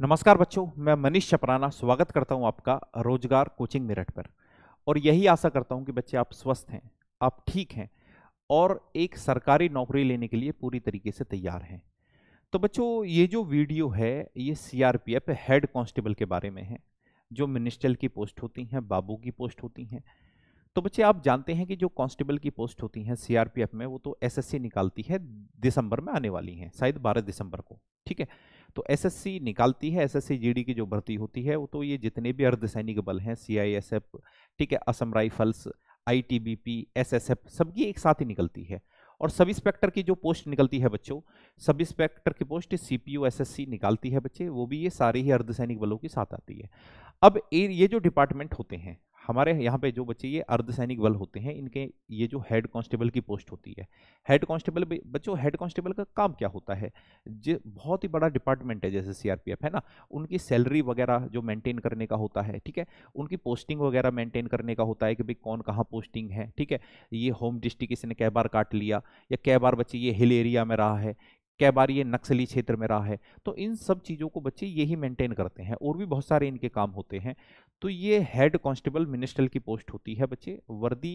नमस्कार बच्चों मैं मनीष चपराना स्वागत करता हूं आपका रोजगार कोचिंग मेरठ पर और यही आशा करता हूं कि बच्चे आप स्वस्थ हैं आप ठीक हैं और एक सरकारी नौकरी लेने के लिए पूरी तरीके से तैयार हैं तो बच्चों ये जो वीडियो है ये सीआरपीएफ हेड कांस्टेबल के बारे में है जो मिनिस्टर की पोस्ट होती हैं बाबू की पोस्ट होती हैं तो बच्चे आप जानते हैं कि जो कांस्टेबल की पोस्ट होती है सीआरपीएफ में वो तो एसएससी निकालती है दिसंबर में आने वाली हैं शायद 12 दिसंबर को ठीक है तो एसएससी निकालती है एसएससी जीडी की जो भर्ती होती है वो तो ये जितने भी अर्धसैनिक बल हैं सीआईएसएफ ठीक है असम राइफल्स आईटीबीपी एसएसएफ सबकी एक साथ ही निकलती है और सब इंस्पेक्टर की जो पोस्ट निकलती है बच्चों सब इंस्पेक्टर की पोस्ट सीपीयू एसएससी निकालती है बच्चे वो भी ये सारे ही अर्धसैनिक बलों की साथ आती है अब ये जो डिपार्टमेंट होते हैं हमारे यहाँ पे जो बच्चे ये अर्धसैनिक बल होते हैं इनके ये जो हेड कांस्टेबल की पोस्ट होती है हेड कांस्टेबल बच्चों हेड कांस्टेबल का काम क्या होता है जो बहुत ही बड़ा डिपार्टमेंट है जैसे सीआरपीएफ है ना उनकी सैलरी वगैरह जो मेंटेन करने का होता है ठीक है उनकी पोस्टिंग वगैरह मेंटेन करने का होता है कि भाई कौन कहाँ पोस्टिंग है ठीक है ये होम डिस्ट्रिक्ट किसी ने कई बार काट लिया या कई बार बच्चे ये हिल एरिया में रहा है कई बार ये नक्सली क्षेत्र में रहा है तो इन सब चीज़ों को बच्चे यही मेंटेन करते हैं और भी बहुत सारे इनके काम होते हैं तो ये हेड कांस्टेबल मिनिस्टर की पोस्ट होती है बच्चे वर्दी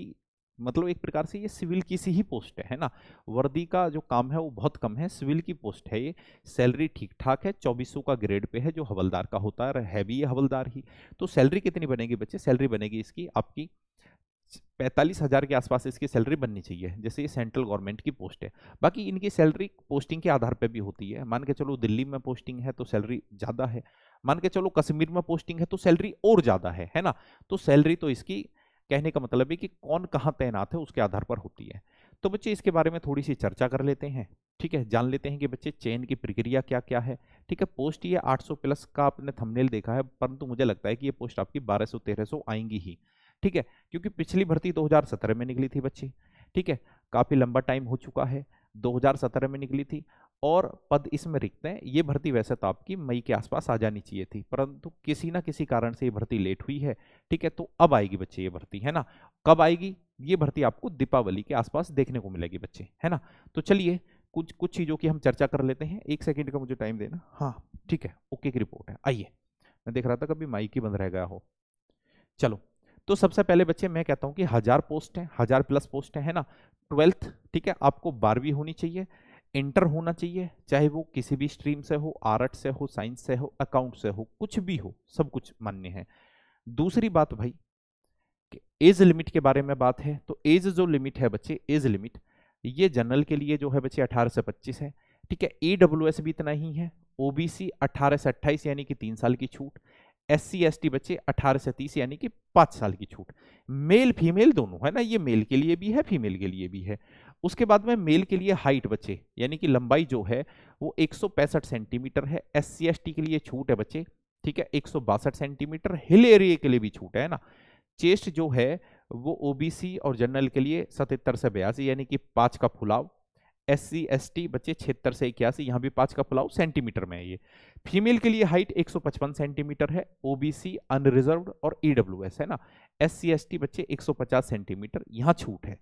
मतलब एक प्रकार से ये सिविल की सी ही पोस्ट है ना वर्दी का जो काम है वो बहुत कम है सिविल की पोस्ट है ये सैलरी ठीक ठाक है चौबीस का ग्रेड पे है जो हवलदार का होता है भी ये हवलदार ही तो सैलरी कितनी बनेगी बच्चे सैलरी बनेगी इसकी आपकी पैंतालीस हज़ार के आसपास इसकी सैलरी बननी चाहिए जैसे ये सेंट्रल गवर्नमेंट की पोस्ट है बाकी इनकी सैलरी पोस्टिंग के आधार पर भी होती है मान के चलो दिल्ली में पोस्टिंग है तो सैलरी ज़्यादा है मान के चलो कश्मीर में पोस्टिंग है तो सैलरी और ज़्यादा है है ना तो सैलरी तो इसकी कहने का मतलब है कि कौन कहाँ तैनात है उसके आधार पर होती है तो बच्चे इसके बारे में थोड़ी सी चर्चा कर लेते हैं ठीक है जान लेते हैं कि बच्चे चयन की प्रक्रिया क्या क्या है ठीक है पोस्ट ये 800 प्लस का आपने थंबनेल देखा है परंतु मुझे लगता है कि ये पोस्ट आपकी 1200 1300 आएंगी ही ठीक है क्योंकि पिछली भर्ती 2017 में निकली थी बच्ची ठीक है काफ़ी लंबा टाइम हो चुका है 2017 में निकली थी और पद इसमें रिक्त हैं ये भर्ती वैसे तो आपकी मई के आसपास आ जानी चाहिए थी परंतु किसी ना किसी कारण से ये भर्ती लेट हुई है ठीक है तो अब आएगी बच्चे ये भर्ती है ना कब आएगी ये भर्ती आपको दीपावली के आसपास देखने को मिलेगी बच्चे है ना तो चलिए कुछ कुछ चीज़ों की हम चर्चा कर लेते हैं एक सेकेंड का मुझे टाइम देना हाँ ठीक है ओके की रिपोर्ट है आइए मैं देख रहा था कभी माइक ही बंद रह गया हो चलो तो सबसे पहले बच्चे मैं कहता हूँ कि हज़ार पोस्ट हैं हज़ार प्लस पोस्ट हैं है ना ट्वेल्थ ठीक है आपको बारहवीं होनी चाहिए इंटर होना चाहिए चाहे वो किसी भी स्ट्रीम से हो आर्ट से हो साइंस से हो अकाउंट से हो कुछ भी हो सब कुछ मान्य है दूसरी बात भाई एज लिमिट के बारे में बात है तो एज जो लिमिट है बच्चे एज लिमिट ये जनरल के लिए जो है बच्चे 18 से 25 है ठीक है एस भी इतना ही है ओबीसी अट्ठारह से अट्ठाईस यानी कि तीन साल की छूट एस सी बच्चे 18 से 30 यानी कि पाँच साल की छूट मेल फीमेल दोनों है ना ये मेल के लिए भी है फीमेल के लिए भी है उसके बाद में मेल के लिए हाइट बच्चे यानी कि लंबाई जो है वो एक सेंटीमीटर है एस सी के लिए छूट है बच्चे ठीक है एक सेंटीमीटर हिल एरिए के लिए भी छूट है ना चेस्ट जो है वो ओबीसी और जनरल के लिए सतहत्तर से बयासी यानी कि पाँच का फुलाव एस एसटी बच्चे छिहत्तर से इक्यासी यहाँ भी पाँच का फुलाव सेंटीमीटर में है ये फीमेल के लिए हाइट 155 सेंटीमीटर है ओबीसी अनरिजर्व और ईडब्ल्यूएस e है ना एस एसटी बच्चे 150 सेंटीमीटर यहाँ छूट है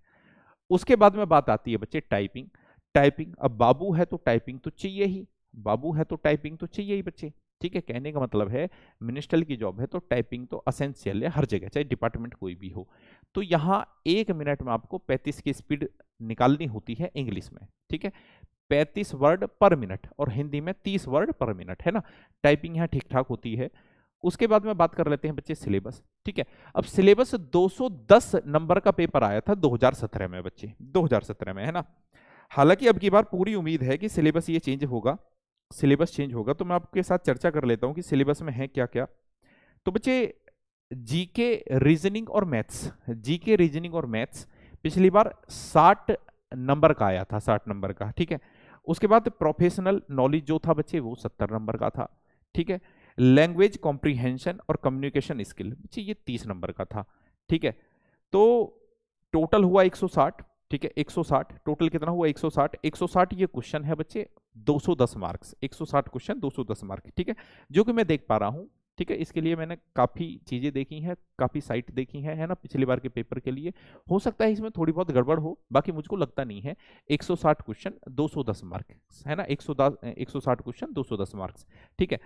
उसके बाद में बात आती है बच्चे टाइपिंग टाइपिंग अब बाबू है तो टाइपिंग तो चाहिए ही बाबू है तो टाइपिंग तो चाहिए ही बच्चे ठीक है कहने का मतलब है मिनिस्टर की जॉब है तो टाइपिंग तो असेंशियल है हर जगह चाहे डिपार्टमेंट कोई भी हो तो यहाँ एक मिनट में आपको पैंतीस की स्पीड निकालनी होती है इंग्लिश में ठीक है पैंतीस वर्ड पर मिनट और हिंदी में तीस वर्ड पर मिनट है ना टाइपिंग यहाँ ठीक ठाक होती है उसके बाद में बात कर लेते हैं बच्चे सिलेबस ठीक है अब सिलेबस 210 नंबर का पेपर आया था 2017 में बच्चे 2017 में है ना हालांकि अब की बार पूरी उम्मीद है कि सिलेबस ये चेंज होगा सिलेबस चेंज होगा तो मैं आपके साथ चर्चा कर लेता हूँ कि सिलेबस में है क्या क्या तो बच्चे जीके रीजनिंग और मैथ्स जीके रीजनिंग और मैथ्स पिछली बार साठ नंबर का आया था साठ नंबर का ठीक है उसके बाद प्रोफेशनल नॉलेज जो था बच्चे वो सत्तर नंबर का था ठीक है लैंग्वेज कॉम्प्रीहेंशन और कम्युनिकेशन स्किल बच्चे ये तीस नंबर का था ठीक है तो टोटल हुआ 160 ठीक है 160 टोटल कितना हुआ 160 160 ये क्वेश्चन है बच्चे 210 मार्क्स 160 क्वेश्चन 210 मार्क्स ठीक है जो कि मैं देख पा रहा हूं ठीक है इसके लिए मैंने काफ़ी चीज़ें देखी हैं काफ़ी साइट देखी हैं है ना पिछली बार के पेपर के लिए हो सकता है इसमें थोड़ी बहुत गड़बड़ हो बाकी मुझको लगता नहीं है 160 क्वेश्चन 210 मार्क्स है ना 110 160 क्वेश्चन 210 मार्क्स ठीक है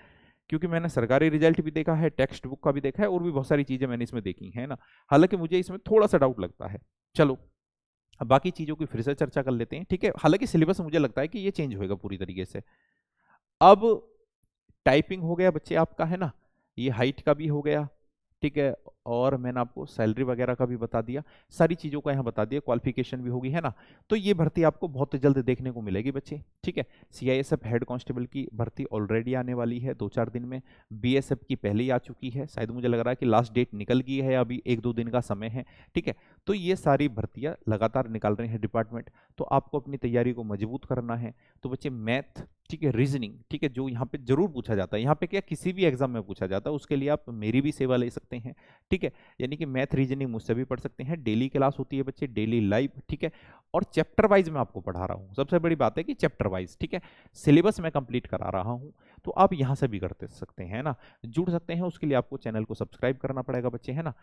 क्योंकि मैंने सरकारी रिजल्ट भी देखा है टेक्स्ट बुक का भी देखा है और भी बहुत सारी चीज़ें मैंने इसमें देखी है ना हालांकि मुझे इसमें थोड़ा सा डाउट लगता है चलो बाकी चीज़ों की फिर से चर्चा कर लेते हैं ठीक है हालांकि सिलेबस मुझे लगता है कि ये चेंज होएगा पूरी तरीके से अब टाइपिंग हो गया बच्चे आपका है ना ये हाइट का भी हो गया ठीक है और मैंने आपको सैलरी वगैरह का भी बता दिया सारी चीज़ों का यहाँ बता दिया क्वालिफिकेशन भी होगी है ना तो ये भर्ती आपको बहुत जल्द देखने को मिलेगी बच्चे ठीक है C I S F head constable की भर्ती ऑलरेडी आने वाली है दो चार दिन में बी एस एफ की पहले ही आ चुकी है शायद मुझे लग रहा है कि लास्ट डेट निकल गई है अभी एक दो दिन का समय है ठीक है तो ये सारी भर्तियाँ लगातार निकाल रही हैं डिपार्टमेंट तो आपको अपनी तैयारी को मजबूत करना है तो बच्चे मैथ ठीक है रीजनिंग ठीक है जो यहाँ पे जरूर पूछा जाता है यहाँ पे क्या किसी भी एग्जाम में पूछा जाता है उसके लिए आप मेरी भी सेवा ले सकते हैं ठीक है यानी कि मैथ रीजनिंग मुझसे भी पढ़ सकते हैं डेली क्लास होती है बच्चे डेली लाइव ठीक है और चैप्टर वाइज मैं आपको पढ़ा रहा हूँ सबसे बड़ी बात है कि चैप्टर वाइज ठीक है सिलेबस मैं कंप्लीट करा रहा हूँ तो आप यहाँ से भी कर सकते हैं ना जुड़ सकते हैं उसके लिए आपको चैनल को सब्सक्राइब करना पड़ेगा बच्चे है ना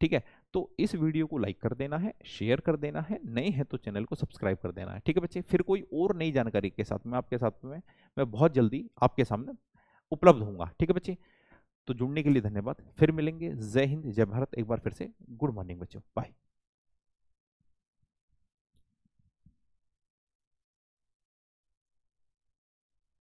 ठीक है तो इस वीडियो को लाइक कर देना है शेयर कर देना है नए हैं तो चैनल को सब्सक्राइब कर देना है ठीक है बच्चे फिर कोई और नई जानकारी के साथ में आपके साथ में मैं बहुत जल्दी आपके सामने उपलब्ध हूँ ठीक है बच्चे तो जुड़ने के लिए धन्यवाद फिर मिलेंगे जय हिंद जय भारत एक बार फिर से गुड मॉर्निंग बच्चों बाय